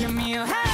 give me a hand.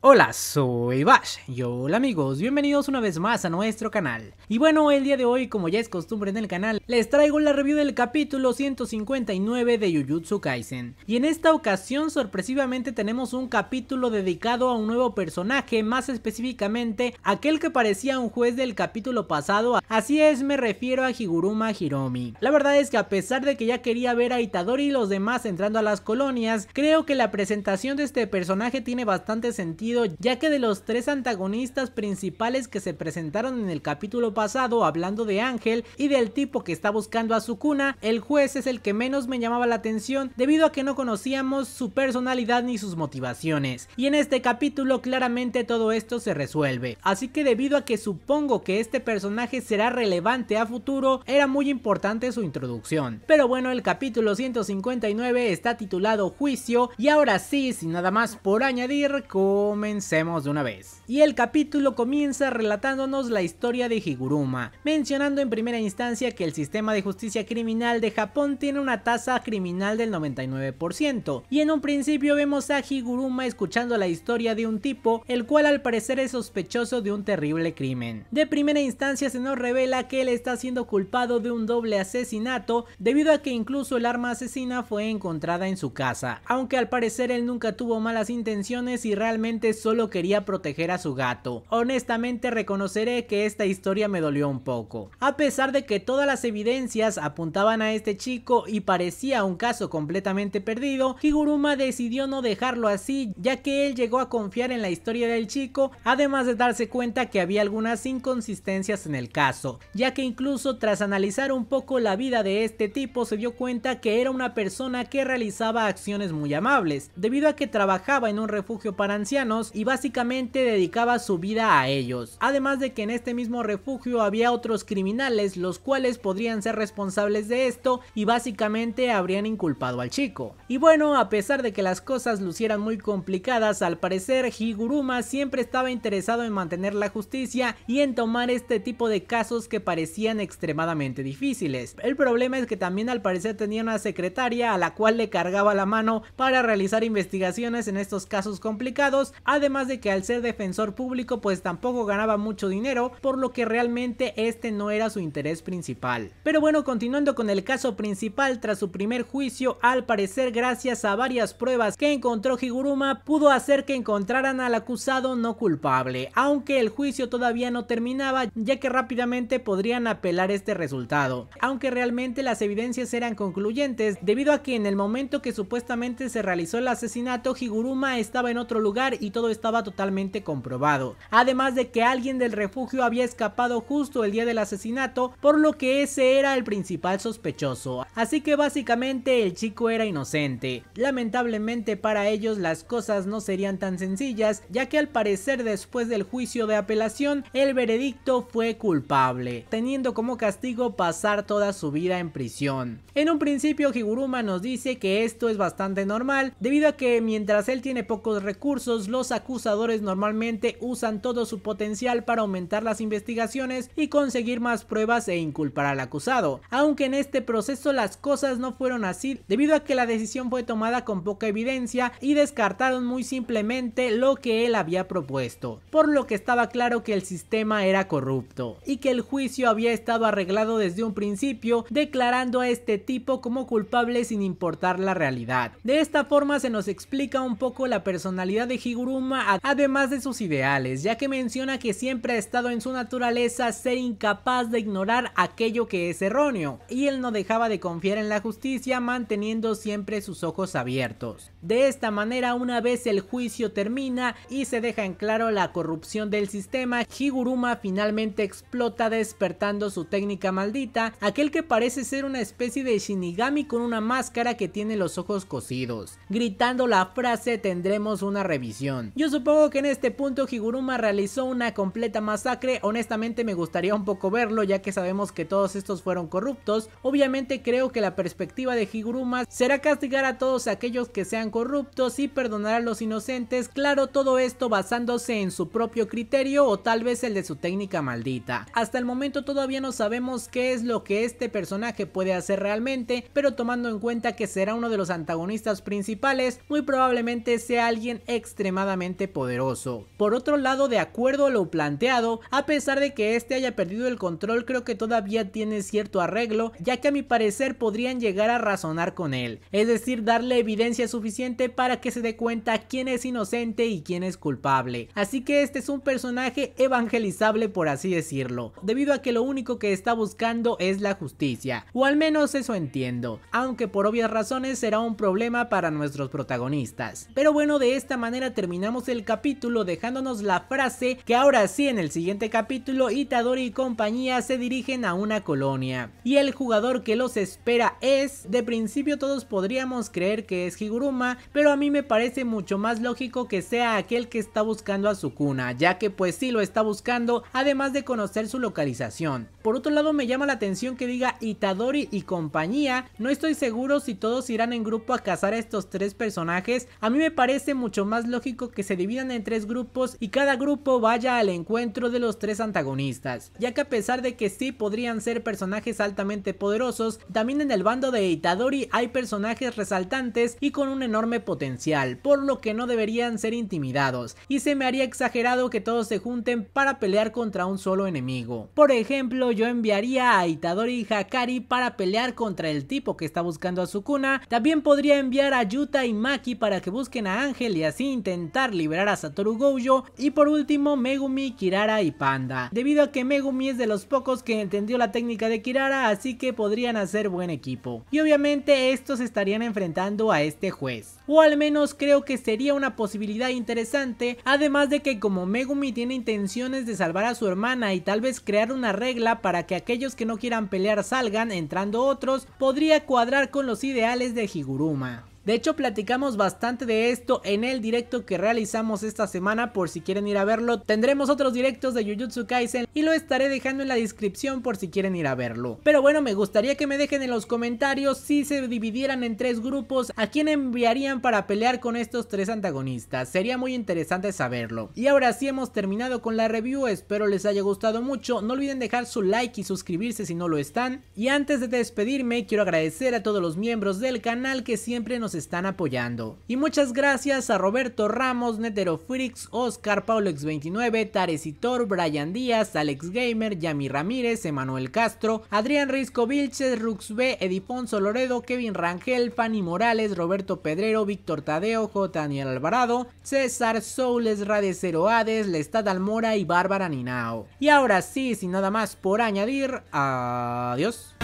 Hola, soy Bash y hola amigos, bienvenidos una vez más a nuestro canal. Y bueno, el día de hoy, como ya es costumbre en el canal, les traigo la review del capítulo 159 de Jujutsu Kaisen. Y en esta ocasión, sorpresivamente, tenemos un capítulo dedicado a un nuevo personaje, más específicamente, aquel que parecía un juez del capítulo pasado, así es, me refiero a Higuruma Hiromi. La verdad es que a pesar de que ya quería ver a Itadori y los demás entrando a las colonias, creo que la presentación de este personaje tiene bastante sentido ya que de los tres antagonistas principales que se presentaron en el capítulo pasado hablando de Ángel y del tipo que está buscando a su cuna, el juez es el que menos me llamaba la atención debido a que no conocíamos su personalidad ni sus motivaciones. Y en este capítulo claramente todo esto se resuelve. Así que debido a que supongo que este personaje será relevante a futuro, era muy importante su introducción. Pero bueno, el capítulo 159 está titulado Juicio y ahora sí, sin nada más por añadir, con comencemos de una vez. Y el capítulo comienza relatándonos la historia de Higuruma, mencionando en primera instancia que el sistema de justicia criminal de Japón tiene una tasa criminal del 99%, y en un principio vemos a Higuruma escuchando la historia de un tipo, el cual al parecer es sospechoso de un terrible crimen. De primera instancia se nos revela que él está siendo culpado de un doble asesinato, debido a que incluso el arma asesina fue encontrada en su casa, aunque al parecer él nunca tuvo malas intenciones y realmente solo quería proteger a su gato. Honestamente reconoceré que esta historia me dolió un poco. A pesar de que todas las evidencias apuntaban a este chico y parecía un caso completamente perdido, Higuruma decidió no dejarlo así ya que él llegó a confiar en la historia del chico además de darse cuenta que había algunas inconsistencias en el caso, ya que incluso tras analizar un poco la vida de este tipo se dio cuenta que era una persona que realizaba acciones muy amables, debido a que trabajaba en un refugio para ancianos y básicamente dedicaba su vida a ellos. Además de que en este mismo refugio había otros criminales los cuales podrían ser responsables de esto y básicamente habrían inculpado al chico. Y bueno, a pesar de que las cosas lucieran muy complicadas, al parecer Higuruma siempre estaba interesado en mantener la justicia y en tomar este tipo de casos que parecían extremadamente difíciles. El problema es que también al parecer tenía una secretaria a la cual le cargaba la mano para realizar investigaciones en estos casos complicados, además de que al ser defensor público pues tampoco ganaba mucho dinero, por lo que realmente este no era su interés principal. Pero bueno, continuando con el caso principal, tras su primer juicio, al parecer gracias a varias pruebas que encontró Higuruma, pudo hacer que encontraran al acusado no culpable, aunque el juicio todavía no terminaba, ya que rápidamente podrían apelar este resultado, aunque realmente las evidencias eran concluyentes, debido a que en el momento que supuestamente se realizó el asesinato, Higuruma estaba en otro lugar y todo estaba totalmente comprobado. Además de que alguien del refugio había escapado justo el día del asesinato, por lo que ese era el principal sospechoso. Así que básicamente el chico era inocente. Lamentablemente para ellos las cosas no serían tan sencillas, ya que al parecer después del juicio de apelación, el veredicto fue culpable, teniendo como castigo pasar toda su vida en prisión. En un principio Higuruma nos dice que esto es bastante normal, debido a que mientras él tiene pocos recursos, los acusadores normalmente usan todo su potencial para aumentar las investigaciones y conseguir más pruebas e inculpar al acusado, aunque en este proceso las cosas no fueron así debido a que la decisión fue tomada con poca evidencia y descartaron muy simplemente lo que él había propuesto, por lo que estaba claro que el sistema era corrupto y que el juicio había estado arreglado desde un principio declarando a este tipo como culpable sin importar la realidad. De esta forma se nos explica un poco la personalidad de Higuru además de sus ideales, ya que menciona que siempre ha estado en su naturaleza ser incapaz de ignorar aquello que es erróneo, y él no dejaba de confiar en la justicia manteniendo siempre sus ojos abiertos. De esta manera, una vez el juicio termina y se deja en claro la corrupción del sistema, Higuruma finalmente explota despertando su técnica maldita, aquel que parece ser una especie de Shinigami con una máscara que tiene los ojos cosidos, gritando la frase tendremos una revisión yo supongo que en este punto Higuruma realizó una completa masacre, honestamente me gustaría un poco verlo ya que sabemos que todos estos fueron corruptos, obviamente creo que la perspectiva de Higuruma será castigar a todos aquellos que sean corruptos y perdonar a los inocentes, claro todo esto basándose en su propio criterio o tal vez el de su técnica maldita. Hasta el momento todavía no sabemos qué es lo que este personaje puede hacer realmente, pero tomando en cuenta que será uno de los antagonistas principales, muy probablemente sea alguien extremadamente poderoso. Por otro lado, de acuerdo a lo planteado, a pesar de que este haya perdido el control, creo que todavía tiene cierto arreglo, ya que a mi parecer podrían llegar a razonar con él, es decir, darle evidencia suficiente para que se dé cuenta quién es inocente y quién es culpable. Así que este es un personaje evangelizable por así decirlo, debido a que lo único que está buscando es la justicia, o al menos eso entiendo, aunque por obvias razones será un problema para nuestros protagonistas. Pero bueno, de esta manera terminamos el capítulo dejándonos la frase que ahora sí en el siguiente capítulo Itadori y compañía se dirigen a una colonia. Y el jugador que los espera es, de principio todos podríamos creer que es Higuruma, pero a mí me parece mucho más lógico que sea aquel que está buscando a Sukuna, ya que pues sí lo está buscando, además de conocer su localización. Por otro lado me llama la atención que diga Itadori y compañía, no estoy seguro si todos irán en grupo a cazar a estos tres personajes, a mí me parece mucho más lógico que se dividan en tres grupos y cada grupo vaya al encuentro de los tres antagonistas, ya que a pesar de que sí podrían ser personajes altamente poderosos, también en el bando de Itadori hay personajes resaltantes y con un enorme potencial, por lo que no deberían ser intimidados, y se me haría exagerado que todos se junten para pelear contra un solo enemigo. Por ejemplo, yo enviaría a Itadori y Hakari para pelear contra el tipo que está buscando a Sukuna, también podría enviar a Yuta y Maki para que busquen a Ángel y así intentar liberar a Satoru Gojo y por último Megumi, Kirara y Panda, debido a que Megumi es de los pocos que entendió la técnica de Kirara así que podrían hacer buen equipo. Y obviamente estos estarían enfrentando a este juez, o al menos creo que sería una posibilidad interesante, además de que como Megumi tiene intenciones de salvar a su hermana y tal vez crear una regla para que aquellos que no quieran pelear salgan entrando otros, podría cuadrar con los ideales de Higuruma. De hecho, platicamos bastante de esto en el directo que realizamos esta semana, por si quieren ir a verlo. Tendremos otros directos de Jujutsu Kaisen y lo estaré dejando en la descripción por si quieren ir a verlo. Pero bueno, me gustaría que me dejen en los comentarios si se dividieran en tres grupos, a quién enviarían para pelear con estos tres antagonistas. Sería muy interesante saberlo. Y ahora sí hemos terminado con la review, espero les haya gustado mucho. No olviden dejar su like y suscribirse si no lo están. Y antes de despedirme, quiero agradecer a todos los miembros del canal que siempre nos están apoyando. Y muchas gracias a Roberto Ramos, Netero Neterofrix, Oscar, x 29 Taresitor, Brian Díaz, Alex Gamer, Yami Ramírez, Emanuel Castro, Adrián Risco Vilches, Rux B, Edifonso Loredo, Kevin Rangel, Fanny Morales, Roberto Pedrero, Víctor Tadeo, Daniel Alvarado, César Soules, Rade Hades, Lestad Almora y Bárbara Ninao. Y ahora sí, sin nada más por añadir, adiós.